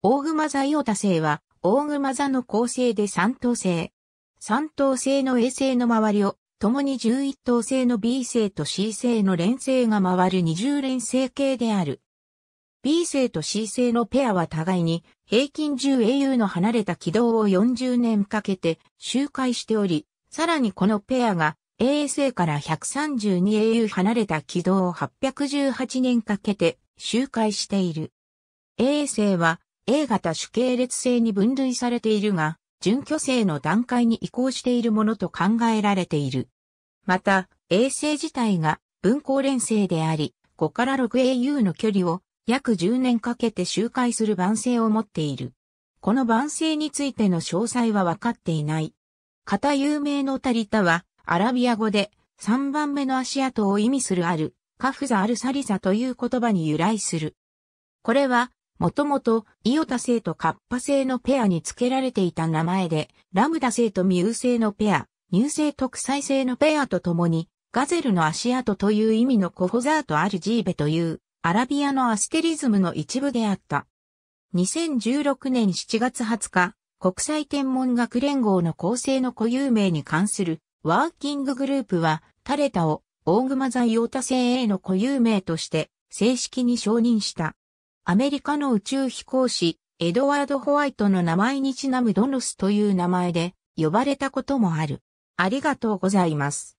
大熊座イオタ星は、大熊座の構成で三等星。三等星の A 星の周りを、共に11等星の B 星と C 星の連星が回る二重連星系である。B 星と C 星のペアは互いに、平均 10au の離れた軌道を40年かけて周回しており、さらにこのペアが、A 星から 132au 離れた軌道を818年かけて周回している。A 星は、A 型主系列性に分類されているが、準巨性の段階に移行しているものと考えられている。また、衛星自体が分光連星であり、5から 6AU の距離を約10年かけて周回する晩星を持っている。この晩星についての詳細は分かっていない。型有名のタリタは、アラビア語で3番目の足跡を意味するある、カフザ・アル・サリザという言葉に由来する。これはもともと、イオタ星とカッパ星のペアに付けられていた名前で、ラムダ星とミュウ星のペア、ニュウ星特裁星のペアとともに、ガゼルの足跡という意味のコホザートアルジーベという、アラビアのアステリズムの一部であった。2016年7月20日、国際天文学連合の構成の固有名に関するワーキンググループは、タレタを大熊座イオタ星への固有名として正式に承認した。アメリカの宇宙飛行士、エドワード・ホワイトの名前にちなむドノスという名前で呼ばれたこともある。ありがとうございます。